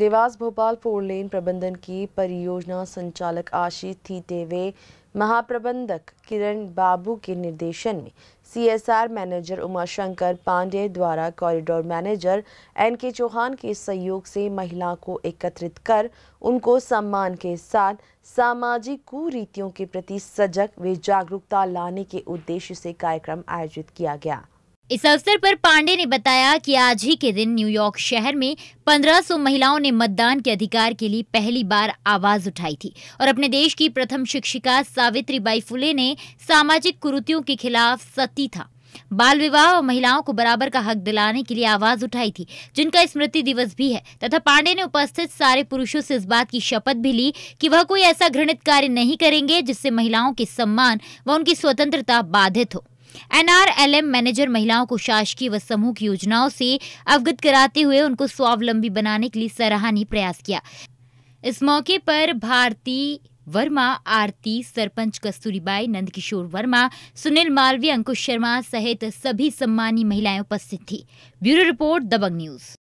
Dewas Bhopal four lane प्रबंधन की परियोजना संचालक आशीष थीटेवे महाप्रबंधक किरण बाबू के निर्देशन में सीएसआर मैनेजर उमाशंकर पांडे द्वारा कॉरिडोर मैनेजर एन के चौहान के सहयोग से महिला को एकत्रित कर उनको सम्मान के साथ सामाजिक कुरीतियों के प्रति सजग व जागरूकता लाने के उद्देश्य से कार्यक्रम आयोजित किया गया इस अवसर पर पांडे ने बताया कि आज ही के दिन न्यूयॉर्क शहर में 1500 महिलाओं ने मतदान के अधिकार के लिए पहली बार आवाज उठाई थी और अपने देश की प्रथम शिक्षिका सावित्री बाई फुले ने सामाजिक कुरुतियों के खिलाफ सती था बाल विवाह और महिलाओं को बराबर का हक दिलाने के लिए आवाज उठाई थी जिनका स्मृति दिवस भी है तथा पांडे ने उपस्थित सारे पुरुषों से इस बात की शपथ भी ली कि वह कोई ऐसा घृणित कार्य नहीं करेंगे जिससे महिलाओं के सम्मान व उनकी स्वतंत्रता बाधित हो एनआरएलएम मैनेजर महिलाओं को शासकीय व समूह की योजनाओं से अवगत कराते हुए उनको स्वावलंबी बनाने के लिए सराहनीय प्रयास किया इस मौके पर भारती वर्मा आरती सरपंच कस्तूरीबाई नंदकिशोर वर्मा सुनील मालवीय अंकुश शर्मा सहित सभी सम्मानी महिलाएं उपस्थित थी ब्यूरो रिपोर्ट दबंग न्यूज